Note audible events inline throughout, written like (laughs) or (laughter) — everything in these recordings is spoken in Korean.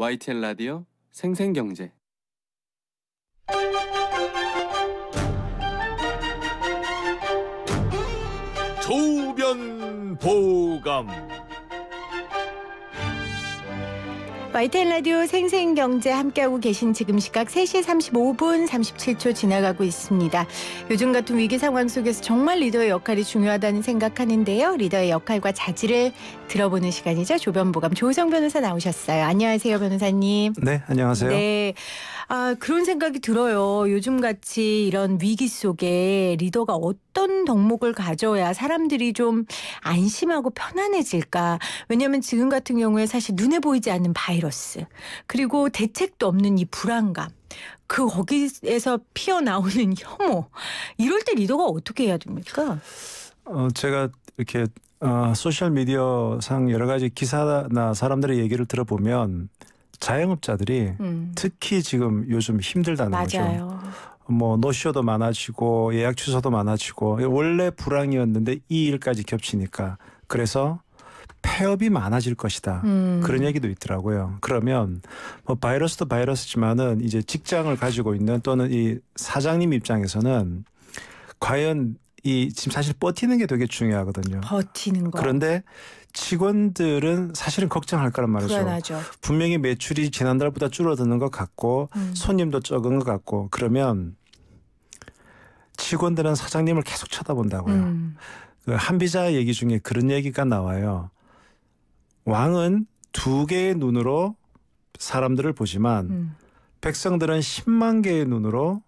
YTN 라디오 생생경제 조변 보감 YTN 라디오 생생경제 함께하고 계신 지금 시각 3시 35분 37초 지나가고 있습니다. 요즘 같은 위기 상황 속에서 정말 리더의 역할이 중요하다는 생각하는데요. 리더의 역할과 자질을 들어보는 시간이죠. 조변보감 조성 변호사 나오셨어요. 안녕하세요, 변호사님. 네, 안녕하세요. 네. 아, 그런 생각이 들어요. 요즘 같이 이런 위기 속에 리더가 어떤 덕목을 가져야 사람들이 좀 안심하고 편안해질까? 왜냐면 지금 같은 경우에 사실 눈에 보이지 않는 바이러스, 그리고 대책도 없는 이 불안감, 그 거기에서 피어나오는 (laughs) 혐오. 이럴 때 리더가 어떻게 해야 됩니까? 어, 제가 이렇게 어, 소셜 미디어 상 여러 가지 기사나 사람들의 얘기를 들어보면 자영업자들이 음. 특히 지금 요즘 힘들다는 맞아요. 거죠. 뭐 노쇼도 많아지고 예약 취소도 많아지고 원래 불황이었는데 이 일까지 겹치니까 그래서 폐업이 많아질 것이다. 음. 그런 얘기도 있더라고요. 그러면 뭐 바이러스도 바이러스지만은 이제 직장을 가지고 있는 또는 이 사장님 입장에서는 과연 이 지금 사실 버티는 게 되게 중요하거든요. 버티는 거. 그런데 직원들은 사실은 걱정할 거란 말이죠. 불안하죠. 분명히 매출이 지난달보다 줄어드는 것 같고 음. 손님도 적은 것 같고 그러면 직원들은 사장님을 계속 쳐다본다고요. 음. 그 한비자 얘기 중에 그런 얘기가 나와요. 왕은 두 개의 눈으로 사람들을 보지만 음. 백성들은 10만 개의 눈으로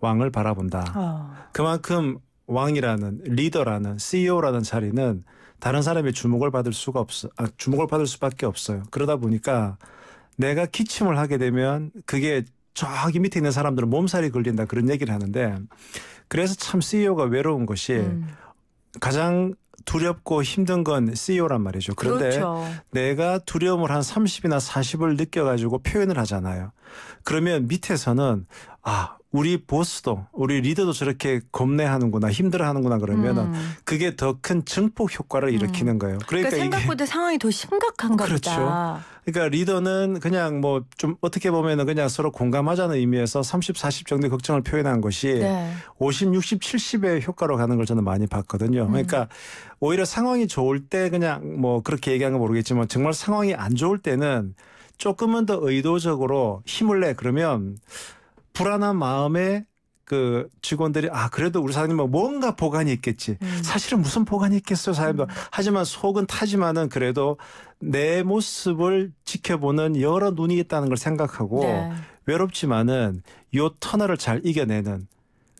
왕을 바라본다. 어. 그만큼 왕이라는 리더라는 CEO라는 자리는 다른 사람의 주목을 받을 수가 없어 아, 주목을 받을 수밖에 없어요. 그러다 보니까 내가 기침을 하게 되면 그게 저기 밑에 있는 사람들은 몸살이 걸린다 그런 얘기를 하는데 그래서 참 CEO가 외로운 것이 음. 가장 두렵고 힘든 건 CEO란 말이죠. 그런데 그렇죠. 내가 두려움을 한 30이나 40을 느껴가지고 표현을 하잖아요. 그러면 밑에서는 아, 우리 보스도 우리 리더도 저렇게 겁내하는구나 힘들어하는구나 그러면 은 음. 그게 더 큰 증폭 효과를 음. 일으키는 거예요. 그러니까, 그러니까 생각보다 상황이 더 심각한가 그렇죠. 보다. 그러니까 리더는 그냥 뭐 좀 어떻게 보면은 그냥 서로 공감하자는 의미에서 30, 40 정도의 걱정을 표현한 것이 네. 50, 60, 70의 효과로 가는 걸 저는 많이 봤거든요. 음. 그러니까 오히려 상황이 좋을 때 그냥 뭐 그렇게 얘기한 건 모르겠지만 정말 상황이 안 좋을 때는 조금은 더 의도적으로 힘을 내 그러면 불안한 마음에 그 직원들이 아 그래도 우리 사장님은 뭔가 보관이 있겠지. 음. 사실은 무슨 보관이 있겠어요, 사장님. 음. 하지만 속은 타지만은 그래도 내 모습을 지켜보는 여러 눈이 있다는 걸 생각하고 네. 외롭지만은 요 터널을 잘 이겨내는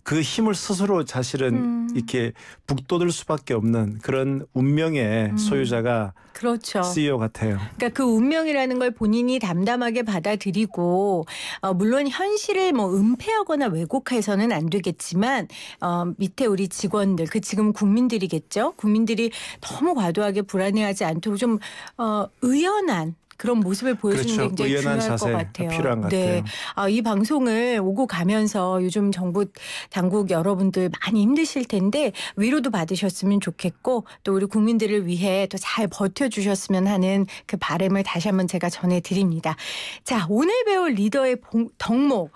그 힘을 스스로 사실은 음. 이렇게 북돋을 수밖에 없는 그런 운명의 음. 소유자가 그렇죠. CEO 같아요. 그러니까 그 운명이라는 걸 본인이 담담하게 받아들이고 어, 물론 현실을 뭐 은폐하거나 왜곡해서는 안 되겠지만 어, 밑에 우리 직원들 그 지금 국민들이겠죠. 국민들이 너무 과도하게 불안해하지 않도록 좀 어, 의연한 그런 모습을 보여주는 그렇죠. 게 굉장히 중요할 것 같아요. 필요한 것 네. 같아요. 아, 이 방송을 오고 가면서 요즘 정부 당국 여러분들 많이 힘드실 텐데 위로도 받으셨으면 좋겠고 또 우리 국민들을 위해 또 잘 버텨주셨으면 하는 그 바람을 다시 한번 제가 전해드립니다. 자, 오늘 배울 리더의 덕목.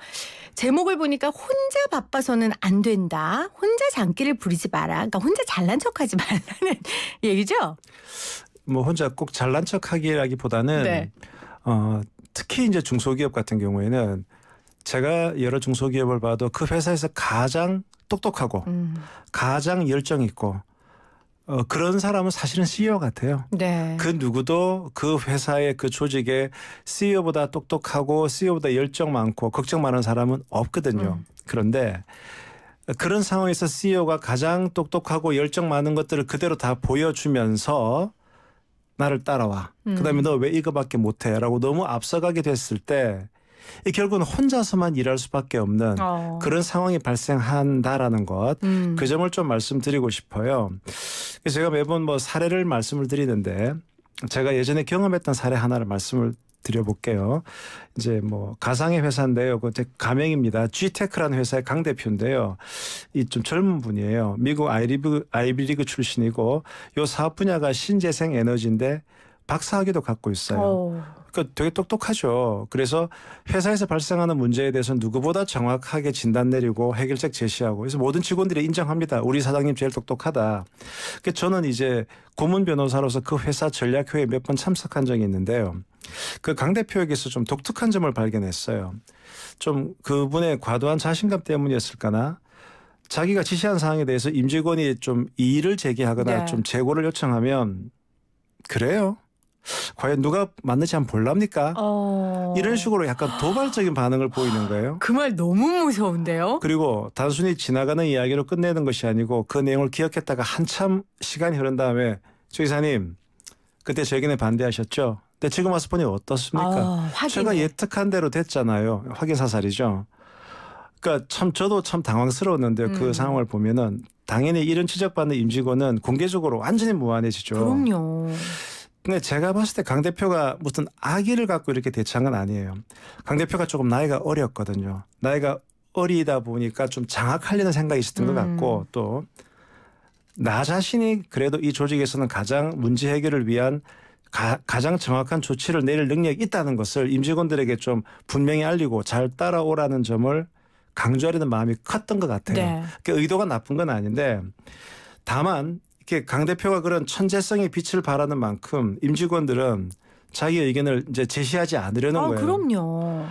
제목을 보니까 혼자 바빠서는 안 된다. 혼자 장기를 부리지 마라. 그러니까 혼자 잘난 척하지 (laughs) 말라는 얘기죠? 뭐 혼자 꼭 잘난 척하기라기보다는 네. 어, 특히 이제 중소기업 같은 경우에는 제가 여러 중소기업을 봐도 그 회사에서 가장 똑똑하고 음. 가장 열정 있고 어, 그런 사람은 사실은 CEO 같아요. 네. 그 누구도 그 회사의 그 조직에 CEO보다 똑똑하고 CEO보다 열정 많고 걱정 많은 사람은 없거든요. 음. 그런데 그런 상황에서 CEO가 가장 똑똑하고 열정 많은 것들을 그대로 다 보여주면서 나를 따라와. 음. 그다음에 너 왜 이거밖에 못해라고 너무 앞서가게 됐을 때. 결국은 혼자서만 일할 수밖에 없는 어. 그런 상황이 발생한다라는 것, 음. 그 점을 좀 말씀드리고 싶어요. 제가 매번 뭐 사례를 말씀을 드리는데 제가 예전에 경험했던 사례 하나를 말씀을 드려볼게요. 이제 뭐 가상의 회사인데요. 그 가명입니다. G테크라는 회사의 강 대표인데요. 이 좀 젊은 분이에요. 미국 아이비리그 출신이고 요 사업 분야가 신재생 에너지인데 박사학위도 갖고 있어요. 오. 어. 그러니까 되게 똑똑하죠. 그래서 회사에서 발생하는 문제에 대해서 는 누구보다 정확하게 진단 내리고 해결책 제시하고 그래서 모든 직원들이 인정합니다. 우리 사장님 제일 똑똑하다. 그러니까 저는 이제 고문 변호사로서 그 회사 전략회의 몇 번 참석한 적이 있는데요. 그 강 대표에게서 좀 독특한 점을 발견했어요. 좀 그분의 과도한 자신감 때문이었을까나 자기가 지시한 사항에 대해서 임직원이 좀 이의를 제기하거나 네. 좀 재고를 요청하면 그래요. 과연 누가 맞는지 한번 볼랍니까? 어... 이런 식으로 약간 도발적인 반응을 보이는 거예요. 그 말 너무 무서운데요. 그리고 단순히 지나가는 이야기로 끝내는 것이 아니고 그 내용을 기억했다가 한참 시간이 흐른 다음에 최 이사님 그때 제 의견에 반대하셨죠. 근데 지금 와서 보니 어떻습니까? 아, 제가 예측한 대로 됐잖아요. 확인 사살이죠. 그러니까 참 저도 참 당황스러웠는데요. 그 음. 그 상황을 보면은 당연히 이런 지적받는 임직원은 공개적으로 완전히 무한해지죠. 그럼요. 근데 제가 봤을 때 강 대표가 무슨 악의를 갖고 이렇게 대처한 건 아니에요. 강 대표가 조금 나이가 어렸거든요. 나이가 어리다 보니까 좀 장악하려는 생각이 있었던 음. 것 같고 또 나 자신이 그래도 이 조직에서는 가장 문제 해결을 위한 가, 가장 정확한 조치를 내릴 능력이 있다는 것을 임직원들에게 좀 분명히 알리고 잘 따라오라는 점을 강조하려는 마음이 컸던 것 같아요. 네. 그러니까 의도가 나쁜 건 아닌데 다만 이렇게 강 대표가 그런 천재성의 빛을 발하는 만큼 임직원들은 자기 의견을 이제 제시하지 않으려는 아, 거예요. 그럼요.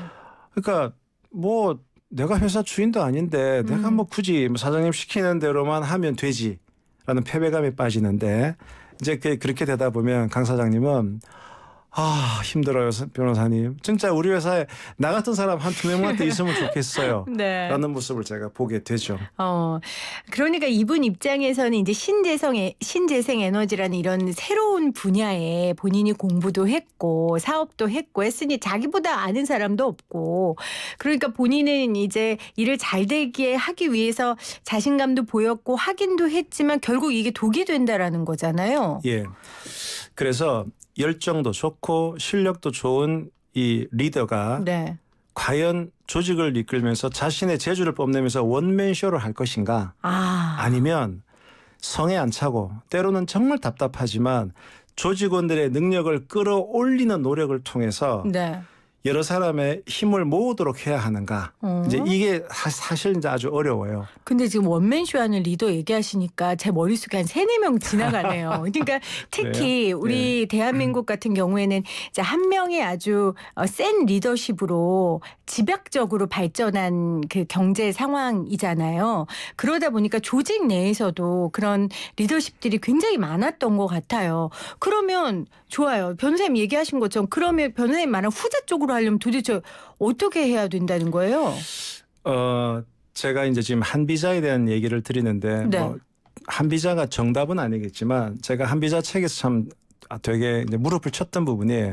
그러니까 뭐 내가 회사 주인도 아닌데 음. 내가 뭐 굳이 뭐 사장님 시키는 대로만 하면 되지라는 패배감에 빠지는데 이제 그, 그렇게 되다 보면 강 사장님은 아 힘들어요 변호사님. 진짜 우리 회사에 나 같은 사람 한 두 명만더 (laughs) 있으면 좋겠어요. 네. 라는 모습을 제가 보게 되죠. 어 그러니까 이분 입장에서는 이제 신재성의 신재생 에너지라는 이런 새로운 분야에 본인이 공부도 했고 사업도 했고 했으니 자기보다 아는 사람도 없고 그러니까 본인은 이제 일을 잘 되게 하기 위해서 자신감도 보였고 확인도 했지만 결국 이게 독이 된다라는 거잖아요. 예. 그래서 열정도 좋고 실력도 좋은 이 리더가 네. 과연 조직을 이끌면서 자신의 재주를 뽐내면서 원맨쇼를 할 것인가 아. 아니면 성에 안 차고 때로는 정말 답답하지만 조직원들의 능력을 끌어올리는 노력을 통해서 네. 여러 사람의 힘을 모으도록 해야 하는가. 어. 이제 이게 사실 이제 아주 어려워요. 근데 지금 원맨쇼 하는 리더 얘기하시니까 제 머릿속에 한 세네 명 지나가네요. (laughs) 그러니까 특히 네. 우리 네. 대한민국 같은 경우에는 이제 한 명의 아주 어, 센 리더십으로 집약적으로 발전한 그 경제 상황이잖아요. 그러다 보니까 조직 내에서도 그런 리더십들이 굉장히 많았던 것 같아요. 그러면 좋아요. 변호사님 얘기하신 것처럼 그러면 변호사님 말한 후자 쪽으로 하려면 도대체 어떻게 해야 된다는 거예요? 어, 제가 이제 지금 한비자에 대한 얘기를 드리는데 뭐 네. 뭐 한비자가 정답은 아니겠지만 제가 한비자 책에서 참 되게 이제 무릎을 쳤던 부분이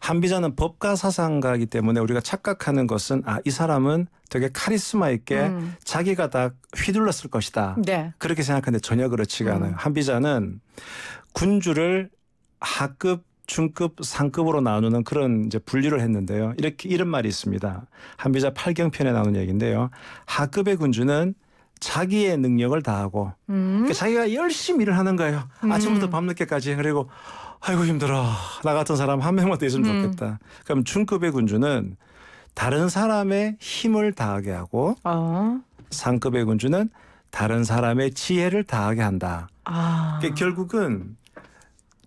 한비자는 법가 사상가이기 때문에 우리가 착각하는 것은 아 이 사람은 되게 카리스마 있게 음. 자기가 다 휘둘렀을 것이다 네. 그렇게 생각하는데 전혀 그렇지가 음. 않아요 한비자는 군주를 하급 중급, 상급으로 나누는 그런 이제 분류를 했는데요. 이렇게 이런 말이 있습니다. 한비자 팔경편에 나오는 얘기인데요. 하급의 군주는 자기의 능력을 다하고 음. 그러니까 자기가 열심히 일을 하는 거예요. 음. 아침부터 밤늦게까지 그리고 아이고 힘들어 나 같은 사람 한 명만 더 있으면 음. 좋겠다. 그럼 중급의 군주는 다른 사람의 힘을 다하게 하고 어. 상급의 군주는 다른 사람의 지혜를 다하게 한다. 아. 그러니까 결국은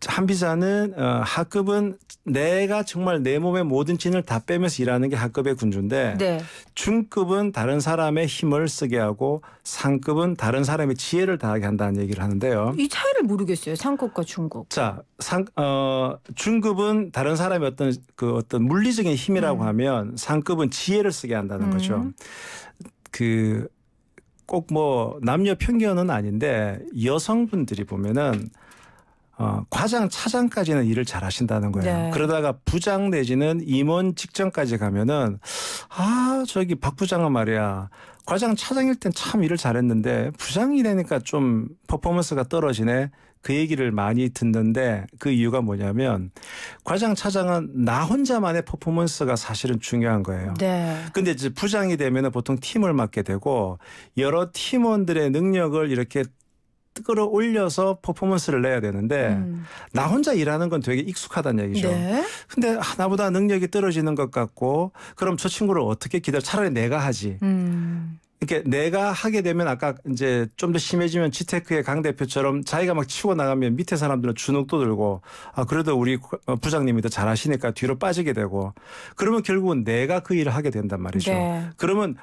한비자는 어, 학급은 내가 정말 내 몸의 모든 진을 다 빼면서 일하는 게학급의 군주인데 네. 중급은 다른 사람의 힘을 쓰게 하고 상급은 다른 사람의 지혜를 다하게 한다는 얘기를 하는데요. 이 차이를 모르겠어요. 상급과 중급. 자, 상, 어, 중급은 다른 사람의 어떤 그 어떤 물리적인 힘이라고 음. 하면 상급은 지혜를 쓰게 한다는 음. 거죠. 그 꼭 뭐 남녀 편견은 아닌데 여성분들이 보면은 어, 과장 차장까지는 일을 잘 하신다는 거예요. 네. 그러다가 부장 내지는 임원 직전까지 가면은 아 저기 박 부장은 말이야 과장 차장일 땐 참 일을 잘했는데 부장이 되니까 좀 퍼포먼스가 떨어지네. 그 얘기를 많이 듣는데 그 이유가 뭐냐면 과장 차장은 나 혼자만의 퍼포먼스가 사실은 중요한 거예요. 네. 근데 이제 부장이 되면 은 보통 팀을 맡게 되고 여러 팀원들의 능력을 이렇게 끌어올려서 퍼포먼스를 내야 되는데 음. 나 혼자 일하는 건 되게 익숙하다는 얘기죠. 그런데 네. 아, 나보다 능력이 떨어지는 것 같고 그럼 저 친구를 어떻게 기다려 차라리 내가 하지. 음. 이렇게 내가 하게 되면 아까 이제 좀 더 심해지면 지테크의 강 대표처럼 자기가 막 치고 나가면 밑에 사람들은 주눅도 들고 아 그래도 우리 어, 부장님이 더 잘하시니까 뒤로 빠지게 되고 그러면 결국은 내가 그 일을 하게 된단 말이죠. 네. 그러면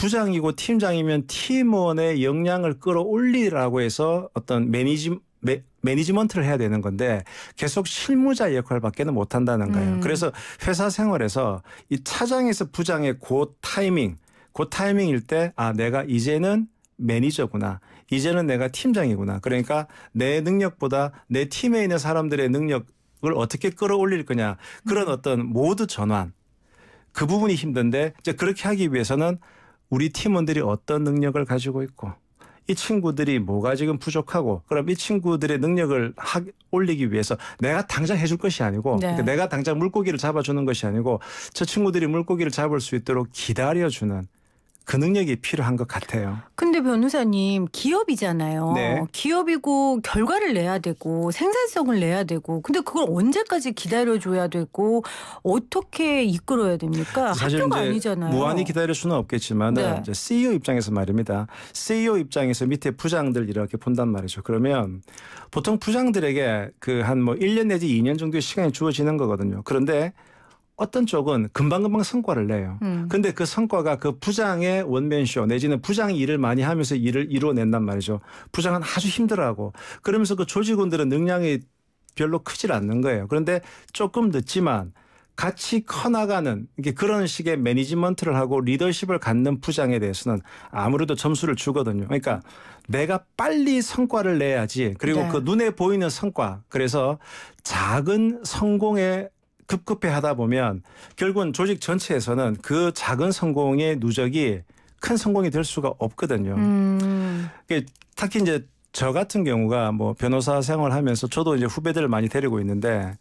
부장이고 팀장이면 팀원의 역량을 끌어올리라고 해서 어떤 매니지 매, 매니지먼트를 해야 되는 건데 계속 실무자 역할밖에는 못 한다는 거예요. 음. 그래서 회사 생활에서 이 차장에서 부장의 고 타이밍, 고 타이밍일 때 아 내가 이제는 매니저구나. 이제는 내가 팀장이구나. 그러니까 내 능력보다 내 팀에 있는 사람들의 능력을 어떻게 끌어올릴 거냐. 그런 음. 어떤 모드 전환. 그 부분이 힘든데 이제 그렇게 하기 위해서는 우리 팀원들이 어떤 능력을 가지고 있고 이 친구들이 뭐가 지금 부족하고 그럼 이 친구들의 능력을 하, 올리기 위해서 내가 당장 해줄 것이 아니고 네. 그러니까 내가 당장 물고기를 잡아주는 것이 아니고 저 친구들이 물고기를 잡을 수 있도록 기다려주는 그 능력이 필요한 것 같아요. 근데 변호사님 기업이잖아요. 네. 기업이고 결과를 내야 되고 생산성을 내야 되고 근데 그걸 언제까지 기다려줘야 되고 어떻게 이끌어야 됩니까? 사실 학교가 아니잖아요. 무한히 기다릴 수는 없겠지만 네. 이제 CEO 입장에서 말입니다. CEO 입장에서 밑에 부장들 이렇게 본단 말이죠. 그러면 보통 부장들에게 그 한뭐 1년 내지 2년 정도의 시간이 주어지는 거거든요. 그런데 어떤 쪽은 금방금방 성과를 내요. 음. 근데 그 성과가 그 부장의 원맨쇼 내지는 부장이 일을 많이 하면서 일을 이루어낸단 말이죠. 부장은 아주 힘들어하고 그러면서 그 조직원들은 능량이 별로 크질 않는 거예요. 그런데 조금 늦지만 같이 커나가는 이게 그런 식의 매니지먼트를 하고 리더십을 갖는 부장에 대해서는 아무래도 점수를 주거든요. 그러니까 내가 빨리 성과를 내야지. 그리고 네. 그 눈에 보이는 성과. 그래서 작은 성공의 급급해 하다 보면 결국은 조직 전체에서는 그 작은 성공의 누적이 큰 성공이 될 수가 없거든요. 음. 그 특히 이제 저 같은 경우가 뭐 변호사 생활하면서 을 저도 이제 후배들을 많이 데리고 있는데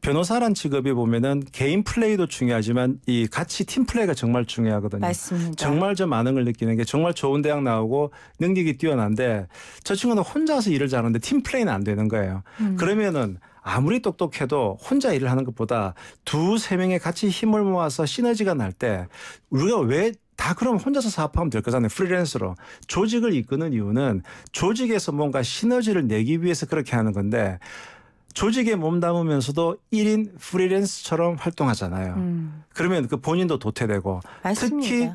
변호사란 직업이 보면은 개인 플레이도 중요하지만 이 같이 팀 플레이가 정말 중요하거든요. 맞습니다. 정말 저 많은 걸 느끼는 게 정말 좋은 대학 나오고 능력이 뛰어난데 저 친구는 혼자서 일을 잘하는데 팀 플레이는 안 되는 거예요. 음. 그러면은 아무리 똑똑해도 혼자 일을 하는 것보다 두 세 명이 같이 힘을 모아서 시너지가 날 때 우리가 왜 다 그럼 혼자서 사업하면 될 거잖아요. 프리랜서로. 조직을 이끄는 이유는 조직에서 뭔가 시너지를 내기 위해서 그렇게 하는 건데 조직에 몸담으면서도 1인 프리랜서처럼 활동하잖아요. 음. 그러면 그 본인도 도태되고 맞습니다. 특히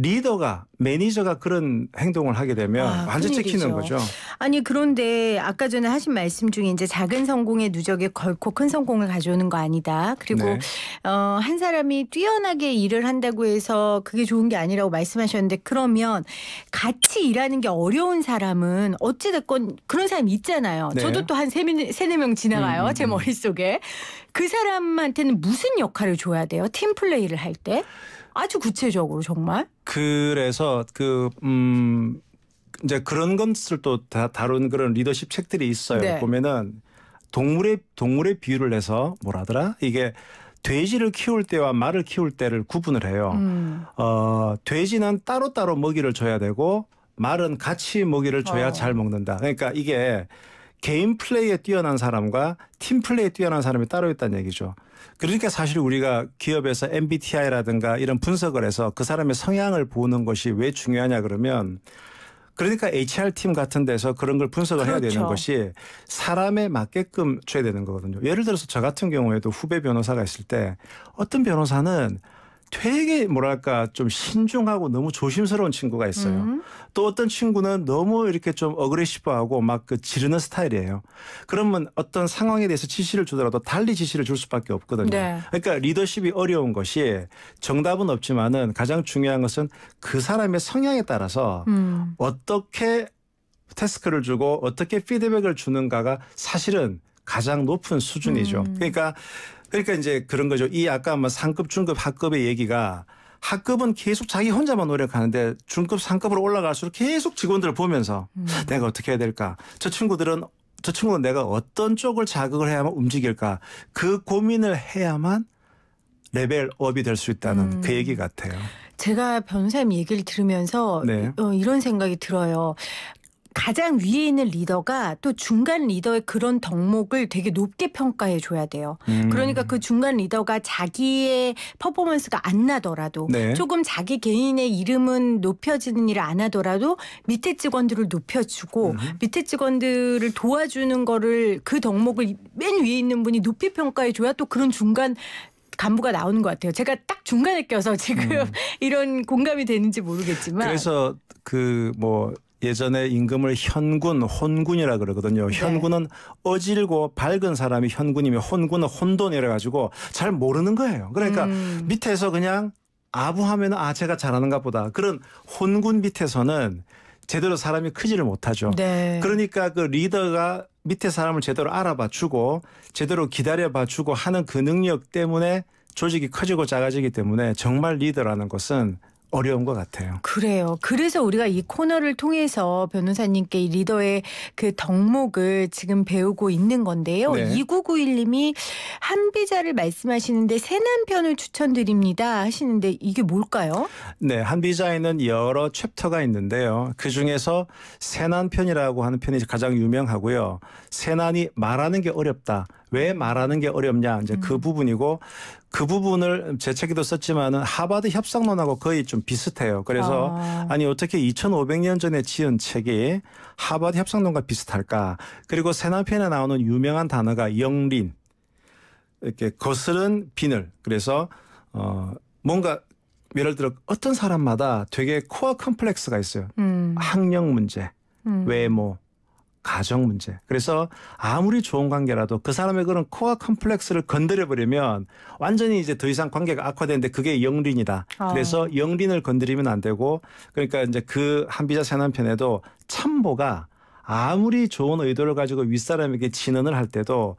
리더가 매니저가 그런 행동을 하게 되면 아, 완전 찍히는 거죠. 아니 그런데 아까 전에 하신 말씀 중에 이제 작은 성공의 누적이 결코 큰 성공을 가져오는 거 아니다. 그리고 네. 어, 한 사람이 뛰어나게 일을 한다고 해서 그게 좋은 게 아니라고 말씀하셨는데 그러면 같이 일하는 게 어려운 사람은 어찌 됐건 그런 사람 있잖아요. 네. 저도 또한 세네 명 지나가요 음, 음, 제 음. 머릿속에. 그 사람한테는 무슨 역할을 줘야 돼요? 팀 플레이를 할 때? 아주 구체적으로 정말. 그래서 그 음. 이제 그런 것을 또 다 다룬 그런 리더십 책들이 있어요. 네. 보면은 동물의 동물의 비유를 해서 뭐라더라 이게 돼지를 키울 때와 말을 키울 때를 구분을 해요. 음. 어, 돼지는 따로따로 먹이를 줘야 되고 말은 같이 먹이를 줘야 어. 잘 먹는다. 그러니까 이게 개인 플레이에 뛰어난 사람과 팀 플레이에 뛰어난 사람이 따로 있다는 얘기죠. 그러니까 사실 우리가 기업에서 MBTI라든가 이런 분석을 해서 그 사람의 성향을 보는 것이 왜 중요하냐 그러면 그러니까 HR팀 같은 데서 그런 걸 분석을 그렇죠. 해야 되는 그렇죠. 것이 사람에 맞게끔 줘야 되는 거거든요. 예를 들어서 저 같은 경우에도 후배 변호사가 있을 때 어떤 변호사는 되게 뭐랄까 좀 신중하고 너무 조심스러운 친구가 있어요. 음. 또 어떤 친구는 너무 이렇게 좀 어그레시브하고 막 그 지르는 스타일이에요. 그러면 어떤 상황에 대해서 지시를 주더라도 달리 지시를 줄 수밖에 없거든요. 네. 그러니까 리더십이 어려운 것이 정답은 없지만은 가장 중요한 것은 그 사람의 성향에 따라서 음. 어떻게 테스크를 주고 어떻게 피드백을 주는가가 사실은 가장 높은 수준이죠. 음. 그러니까 그러니까 이제 그런 거죠. 이 아까 뭐 상급, 중급, 하급의 얘기가 학급은 계속 자기 혼자만 노력하는데 중급 상급으로 올라갈수록 계속 직원들을 보면서 음. 내가 어떻게 해야 될까 저 친구들은 저 친구는 내가 어떤 쪽을 자극을 해야만 움직일까 그 고민을 해야만 레벨업이 될 수 있다는 음. 그 얘기 같아요. 제가 변호사님 얘기를 들으면서 네. 어, 이런 생각이 들어요. 가장 위에 있는 리더가 또 중간 리더의 그런 덕목을 되게 높게 평가해 줘야 돼요. 음. 그러니까 그 중간 리더가 자기의 퍼포먼스가 안 나더라도 네. 조금 자기 개인의 이름은 높여지는 일을 안 하더라도 밑에 직원들을 높여주고 음. 밑에 직원들을 도와주는 거를 그 덕목을 맨 위에 있는 분이 높이 평가해 줘야 또 그런 중간 간부가 나오는 것 같아요. 제가 딱 중간에 껴서 지금 음. (laughs) 이런 공감이 되는지 모르겠지만 그래서 그뭐 예전에 임금을 현군, 혼군이라 그러거든요. 네. 현군은 네. 어질고 밝은 사람이 현군이며 혼군은 혼돈이라 가지고 잘 모르는 거예요. 그러니까 음. 밑에서 그냥 아부하면 아 제가 잘하는가 보다. 그런 혼군 밑에서는 제대로 사람이 크지를 못하죠. 네. 그러니까 그 리더가 밑에 사람을 제대로 알아봐 주고 제대로 기다려 봐 주고 하는 그 능력 때문에 조직이 커지고 작아지기 때문에 정말 리더라는 것은 어려운 것 같아요. 그래요. 그래서 우리가 이 코너를 통해서 변호사님께 리더의 그 덕목을 지금 배우고 있는 건데요. 네. 2991님이 한비자를 말씀하시는데 새 남편을 추천드립니다 하시는데 이게 뭘까요? 네, 한비자에는 여러 챕터가 있는데요. 그 중에서 새 남편이라고 하는 편이 가장 유명하고요. 세난이 말하는 게 어렵다. 왜 말하는 게 어렵냐 이제 그 음. 그 부분이고 그 부분을 제 책에도 썼지만은 하버드 협상론하고 거의 좀 비슷해요. 그래서 아. 니 어떻게 2,500년 전에 지은 책이 하버드 협상론과 비슷할까? 그리고 세난편에 나오는 유명한 단어가 영린 이렇게 거스른 비늘 그래서 어 뭔가 예를 들어 어떤 사람마다 되게 코어 컴플렉스가 있어요. 음. 학력 문제, 음. 외모, 가정 문제. 그래서 아무리 좋은 관계라도 그 사람의 그런 코어 컴플렉스를 건드려 버리면 완전히 이제 더 이상 관계가 악화되는데 그게 영린이다. 아. 그래서 영린을 건드리면 안 되고 그러니까 이제 그 한비자 세남편에도 참보가 아무리 좋은 의도를 가지고 윗사람에게 진언을 할 때도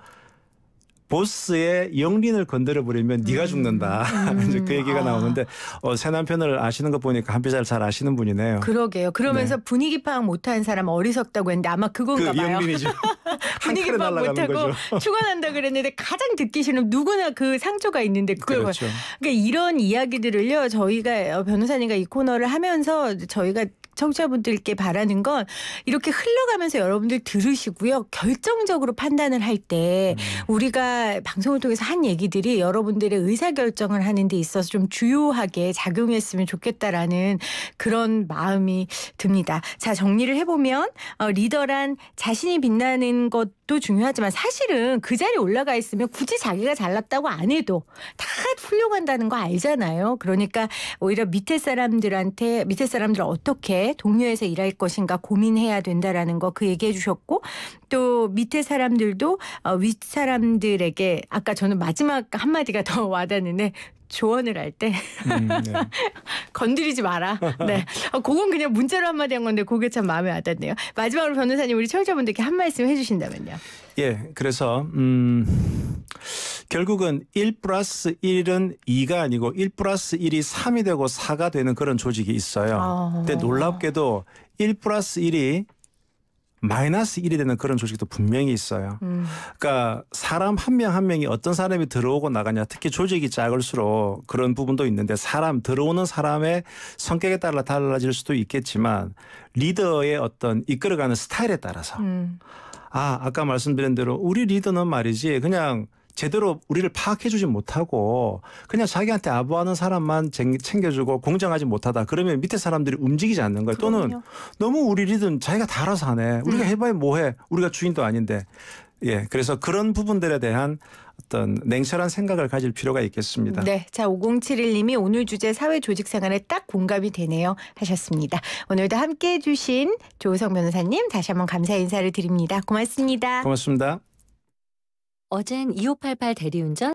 보스의 영린을 건드려 버리면 음. 네가 죽는다. 음. (laughs) 이제 그 얘기가 아. 나오는데 어, 새 남편을 아시는 거 보니까 한피자를 잘 아시는 분이네요. 그러게요. 그러면서 네. 분위기 파악 못한 사람 어리석다고 했는데 아마 그건가 그 봐요. 영린이죠. (laughs) 분위기 파악 못하고 (laughs) 추가한다 그랬는데 가장 듣기 싫은 누구나 그 상처가 있는데 그걸 뭐 그렇죠. 그러니까 이런 이야기들을요 저희가 어, 변호사님과 이 코너를 하면서 저희가 청취자분들께 바라는 건 이렇게 흘러가면서 여러분들 들으시고요. 결정적으로 판단을 할때 음. 우리가 방송을 통해서 한 얘기들이 여러분들의 의사결정을 하는 데 있어서 좀 주요하게 작용했으면 좋겠다라는 그런 마음이 듭니다. 자, 정리를 해보면 어, 리더란 자신이 빛나는 것 것도 중요하지만 사실은 그 자리에 올라가 있으면 굳이 자기가 잘났다고 안 해도 다 훌륭한다는 거 알잖아요. 그러니까 오히려 밑에 사람들한테 밑에 사람들 어떻게 동료에서 일할 것인가 고민해야 된다라는 거 그 얘기해 주셨고 또 밑에 사람들도 어, 윗 사람들에게 아까 저는 마지막 한마디가 (laughs) 더 와닿는데 조언을 할때 음, 네. (laughs) 건드리지 마라. 네. 어, 그건 그냥 문자로 한마디 한 건데 그게 참 마음에 와닿네요. 마지막으로 변호사님 우리 청취자분들께 한 말씀 해주신다면요. 예, 그래서 음, 결국은 1 플러스 1은 2가 아니고 1 플러스 1이 3이 되고 4가 되는 그런 조직이 있어요. 아. 근데 놀랍게도 1 플러스 1이 마이너스 1이 되는 그런 조직도 분명히 있어요. 음. 그러니까 사람 한 명한 한 명이 어떤 사람이 들어오고 나가냐 특히 조직이 작을수록 그런 부분도 있는데 사람 들어오는 사람의 성격에 따라 달라질 수도 있겠지만 리더의 어떤 이끌어가는 스타일에 따라서 음. 아 아까 말씀드린 대로 우리 리더는 말이지 그냥 제대로 우리를 파악해주지 못하고 그냥 자기한테 아부하는 사람만 챙겨주고 공정하지 못하다 그러면 밑에 사람들이 움직이지 않는 거예요. 또는 너무 우리 리듬 자기가 다 알아서 하네. 우리가 음. 해봐야 뭐해. 우리가 주인도 아닌데. 예, 그래서 그런 부분들에 대한 어떤 냉철한 생각을 가질 필요가 있겠습니다. 네. 자, 5071님이 오늘 주제 사회 조직 생활에 딱 공감이 되네요. 하셨습니다. 오늘도 함께 해주신 조우성 변호사님 다시 한번 감사 인사를 드립니다. 고맙습니다. 고맙습니다. 어젠 2588 대리운전